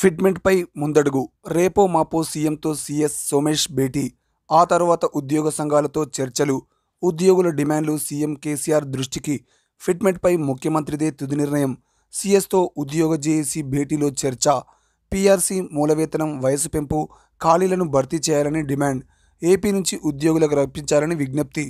ఫిట్మెంట్పై ముందడుగు రేపో మాపో సీఎంతో సీఎస్ సోమేష్ భేటీ ఆ తర్వాత ఉద్యోగ సంఘాలతో చర్చలు ఉద్యోగుల డిమాండ్లు సీఎం కేసీఆర్ దృష్టికి ఫిట్మెంట్పై ముఖ్యమంత్రిదే తుది నిర్ణయం సీఎస్తో ఉద్యోగ జేఏసీ భేటీలో చర్చ పీఆర్సీ మూలవేతనం వయసు పెంపు ఖాళీలను భర్తీ చేయాలని డిమాండ్ ఏపీ నుంచి ఉద్యోగులకు రప్పించాలని విజ్ఞప్తి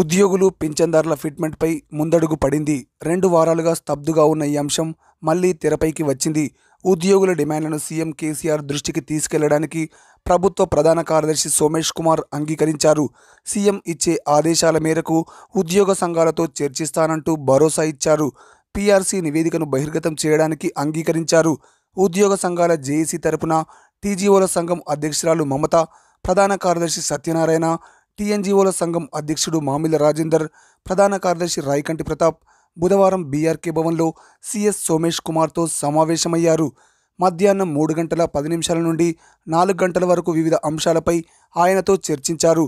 ఉద్యోగులు పింఛన్దారుల ఫిట్మెంట్పై ముందడుగు పడింది రెండు వారాలుగా స్తబ్దుగా ఉన్న ఈ అంశం మళ్లీ తెరపైకి వచ్చింది ఉద్యోగుల డిమాండ్లను సీఎం కేసీఆర్ దృష్టికి తీసుకెళ్లడానికి ప్రభుత్వ ప్రధాన కార్యదర్శి సోమేష్ కుమార్ అంగీకరించారు సీఎం ఇచ్చే ఆదేశాల మేరకు ఉద్యోగ సంఘాలతో చర్చిస్తానంటూ భరోసా ఇచ్చారు పీఆర్సీ నివేదికను బహిర్గతం చేయడానికి అంగీకరించారు ఉద్యోగ సంఘాల జేఏసీ తరపున టీజీఓల సంఘం అధ్యక్షురాలు మమత ప్రధాన కార్యదర్శి సత్యనారాయణ టీఎన్జీఓల సంఘం అధ్యక్షుడు మామిల రాజేందర్ ప్రధాన కార్యదర్శి రాయకంటి ప్రతాప్ బుధవారం బీఆర్కే భవన్లో సిఎస్ సోమేష్ కుమార్తో సమావేశమయ్యారు మధ్యాహ్నం మూడు గంటల పది నిమిషాల నుండి నాలుగు గంటల వరకు వివిధ అంశాలపై ఆయనతో చర్చించారు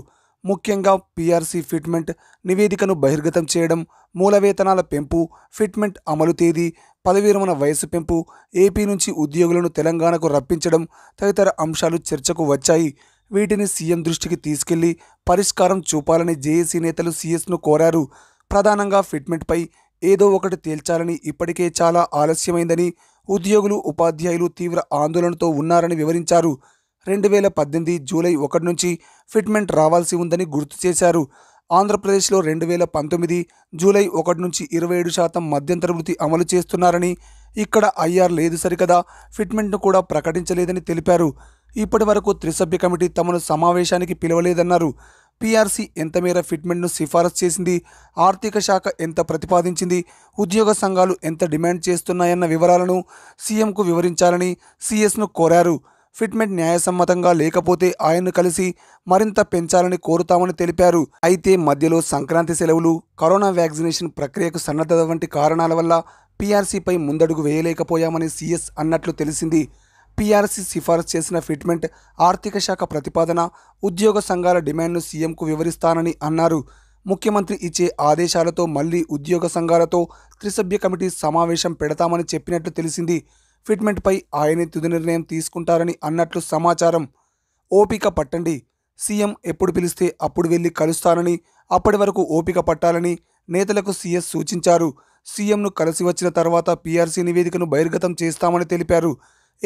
ముఖ్యంగా పిఆర్సి ఫిట్మెంట్ నివేదికను బహిర్గతం చేయడం మూల వేతనాల పెంపు ఫిట్మెంట్ అమలు తేదీ పదవీరమణ వయసు పెంపు ఏపీ నుంచి ఉద్యోగులను తెలంగాణకు రప్పించడం తదితర అంశాలు చర్చకు వచ్చాయి వీటిని సీఎం దృష్టికి తీసుకెళ్లి పరిష్కారం చూపాలని జేఏసీ నేతలు సీఎస్ను కోరారు ప్రధానంగా ఫిట్మెంట్పై ఏదో ఒకటి తేల్చాలని ఇప్పటికే చాలా ఆలస్యమైందని ఉద్యోగులు ఉపాధ్యాయులు తీవ్ర ఆందోళనతో ఉన్నారని వివరించారు రెండు వేల పద్దెనిమిది జూలై ఒకటి నుంచి ఫిట్మెంట్ రావాల్సి ఉందని గుర్తు చేశారు ఆంధ్రప్రదేశ్లో రెండు వేల పంతొమ్మిది జూలై ఒకటి నుంచి ఇరవై ఏడు శాతం మధ్యంతర వృత్తి అమలు చేస్తున్నారని ఇక్కడ ఐఆర్ లేదు సరికదా ఫిట్మెంట్ను కూడా ప్రకటించలేదని తెలిపారు ఇప్పటి వరకు త్రిసభ్య కమిటీ తమను సమావేశానికి పిలవలేదన్నారు పీఆర్సీ ఎంత మేర ఫిట్మెంట్ను సిఫారసు చేసింది ఆర్థిక శాఖ ఎంత ప్రతిపాదించింది ఉద్యోగ సంఘాలు ఎంత డిమాండ్ చేస్తున్నాయన్న వివరాలను సీఎంకు వివరించాలని సీఎస్ను కోరారు ఫిట్మెంట్ న్యాయసమ్మతంగా లేకపోతే ఆయన్ను కలిసి మరింత పెంచాలని కోరుతామని తెలిపారు అయితే మధ్యలో సంక్రాంతి సెలవులు కరోనా వ్యాక్సినేషన్ ప్రక్రియకు సన్నద్ధత వంటి కారణాల వల్ల పీఆర్సీపై ముందడుగు వేయలేకపోయామని సీఎస్ అన్నట్లు తెలిసింది పీఆర్సీ సిఫార్సు చేసిన ఫిట్మెంట్ ఆర్థిక శాఖ ప్రతిపాదన ఉద్యోగ సంఘాల డిమాండ్ను సీఎంకు వివరిస్తానని అన్నారు ముఖ్యమంత్రి ఇచ్చే ఆదేశాలతో మళ్లీ ఉద్యోగ సంఘాలతో త్రిసభ్య కమిటీ సమావేశం పెడతామని చెప్పినట్లు తెలిసింది ఫిట్మెంట్పై ఆయనే తుది నిర్ణయం తీసుకుంటారని అన్నట్లు సమాచారం ఓపిక పట్టండి సీఎం ఎప్పుడు పిలిస్తే అప్పుడు వెళ్ళి కలుస్తానని అప్పటి వరకు ఓపిక పట్టాలని నేతలకు సీఎస్ సూచించారు సీఎంను కలిసి వచ్చిన తర్వాత పీఆర్సీ నివేదికను బహిర్గతం చేస్తామని తెలిపారు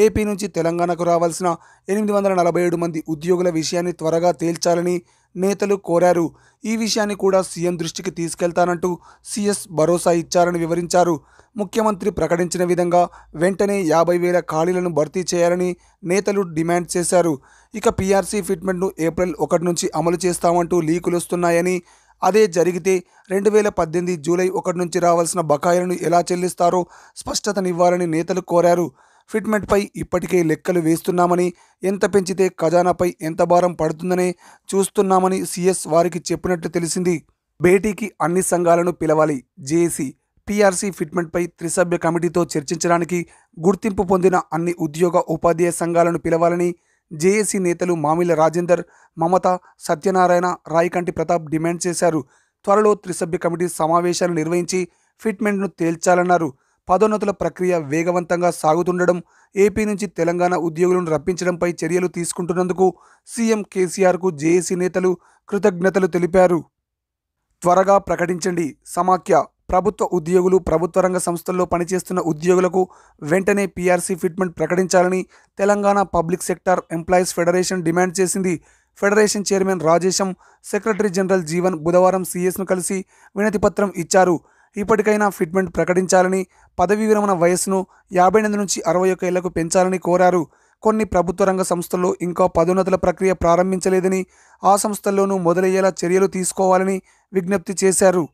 ఏపీ నుంచి తెలంగాణకు రావాల్సిన ఎనిమిది వందల నలభై ఏడు మంది ఉద్యోగుల విషయాన్ని త్వరగా తేల్చాలని నేతలు కోరారు ఈ విషయాన్ని కూడా సీఎం దృష్టికి తీసుకెళ్తానంటూ సీఎస్ భరోసా ఇచ్చారని వివరించారు ముఖ్యమంత్రి ప్రకటించిన విధంగా వెంటనే యాభై వేల ఖాళీలను భర్తీ చేయాలని నేతలు డిమాండ్ చేశారు ఇక పీఆర్సీ ఫిట్మెంట్ను ఏప్రిల్ ఒకటి నుంచి అమలు చేస్తామంటూ లీకులు వస్తున్నాయని అదే జరిగితే రెండు వేల పద్దెనిమిది జూలై ఒకటి నుంచి రావాల్సిన బకాయిలను ఎలా చెల్లిస్తారో స్పష్టతనివ్వాలని నేతలు కోరారు ఫిట్మెంట్పై ఇప్పటికే లెక్కలు వేస్తున్నామని ఎంత పెంచితే ఖజానాపై ఎంత భారం పడుతుందనే చూస్తున్నామని సిఎస్ వారికి చెప్పినట్లు తెలిసింది భేటీకి అన్ని సంఘాలను పిలవాలి జేఏసీ పీఆర్సీ ఫిట్మెంట్పై త్రిసభ్య కమిటీతో చర్చించడానికి గుర్తింపు పొందిన అన్ని ఉద్యోగ ఉపాధ్యాయ సంఘాలను పిలవాలని జేఏసీ నేతలు మామిల రాజేందర్ మమత సత్యనారాయణ రాయికంటి ప్రతాప్ డిమాండ్ చేశారు త్వరలో త్రిసభ్య కమిటీ సమావేశాలు నిర్వహించి ఫిట్మెంట్ను తేల్చాలన్నారు పదోన్నతుల ప్రక్రియ వేగవంతంగా సాగుతుండడం ఏపీ నుంచి తెలంగాణ ఉద్యోగులను రప్పించడంపై చర్యలు తీసుకుంటున్నందుకు సీఎం కేసీఆర్కు జేఏసీ నేతలు కృతజ్ఞతలు తెలిపారు త్వరగా ప్రకటించండి సమాఖ్య ప్రభుత్వ ఉద్యోగులు ప్రభుత్వ రంగ సంస్థల్లో పనిచేస్తున్న ఉద్యోగులకు వెంటనే పీఆర్సీ ఫిట్మెంట్ ప్రకటించాలని Telangana public sector employees federation demand చేసింది federation chairman Rajesham secretary general Jeevan బుధవారం సీఎస్ను కలిసి వినతిపత్రం ఇచ్చారు ఇప్పటికైనా ఫిట్మెంట్ ప్రకటించాలని పదవీ విరమణ వయస్సును యాభై ఎనిమిది నుంచి అరవై ఒక ఏళ్లకు పెంచాలని కోరారు కొన్ని ప్రభుత్వ రంగ సంస్థల్లో ఇంకా పదోన్నతుల ప్రక్రియ ప్రారంభించలేదని ఆ సంస్థల్లోనూ మొదలయ్యేలా చర్యలు తీసుకోవాలని విజ్ఞప్తి చేశారు